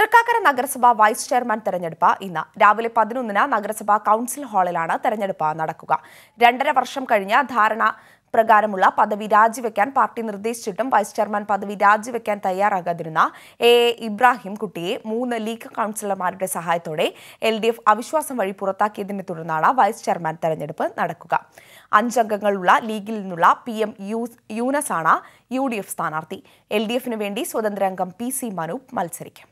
തൃക്കാക്കര നഗരസഭ vice chairman തെരഞ്ഞെടുപ്പ് ഇന്ന് രാവിലെ പതിനൊന്നിന് നഗരസഭാ കൗൺസിൽ ഹാളിലാണ് തെരഞ്ഞെടുപ്പ് നടക്കുക രണ്ടര വർഷം കഴിഞ്ഞ ധാരണ പ്രകാരമുള്ള പദവി രാജിവെക്കാൻ പാർട്ടി നിർദ്ദേശിച്ചിട്ടും വൈസ് ചെയർമാൻ പദവി രാജിവെക്കാൻ തയ്യാറാകാതിരുന്ന എ എ ഇബ്രാഹിം കുട്ടിയെ മൂന്ന് ലീഗ് കൌൺസിലർമാരുടെ സഹായത്തോടെ എൽ ഡി എഫ് അവിശ്വാസം വഴി പുറത്താക്കിയതിനെ തുടർന്നാണ് വൈസ് ചെയർമാൻ തെരഞ്ഞെടുപ്പ് നടക്കുക അഞ്ചംഗങ്ങളുള്ള ലീഗിൽ നിന്നുള്ള പി എം യൂനസാണ് യു ഡി എഫ് സ്ഥാനാർത്ഥി എൽ ഡി എഫിനു വേണ്ടി സ്വതന്ത്ര അംഗം പി സി മനു മത്സരിക്കും